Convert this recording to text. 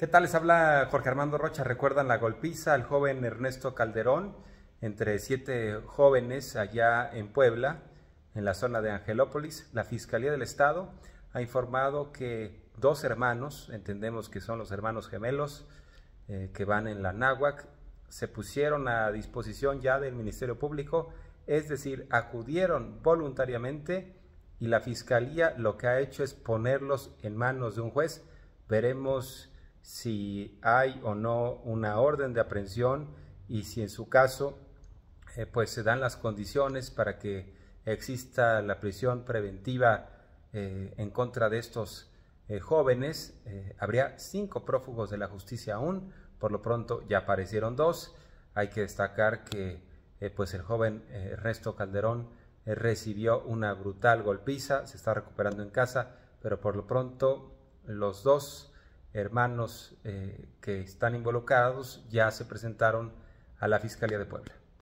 ¿Qué tal? Les habla Jorge Armando Rocha. Recuerdan la golpiza al joven Ernesto Calderón entre siete jóvenes allá en Puebla, en la zona de Angelópolis. La Fiscalía del Estado ha informado que dos hermanos, entendemos que son los hermanos gemelos eh, que van en la náhuac, se pusieron a disposición ya del Ministerio Público, es decir, acudieron voluntariamente y la Fiscalía lo que ha hecho es ponerlos en manos de un juez. Veremos si hay o no una orden de aprehensión y si en su caso eh, pues se dan las condiciones para que exista la prisión preventiva eh, en contra de estos eh, jóvenes. habría cinco prófugos de la justicia aún, por lo pronto ya aparecieron dos. Hay que destacar que pues el joven Resto Calderón recibió una brutal golpiza, se está recuperando en casa, pero por lo pronto los dos hermanos eh, que están involucrados ya se presentaron a la Fiscalía de Puebla.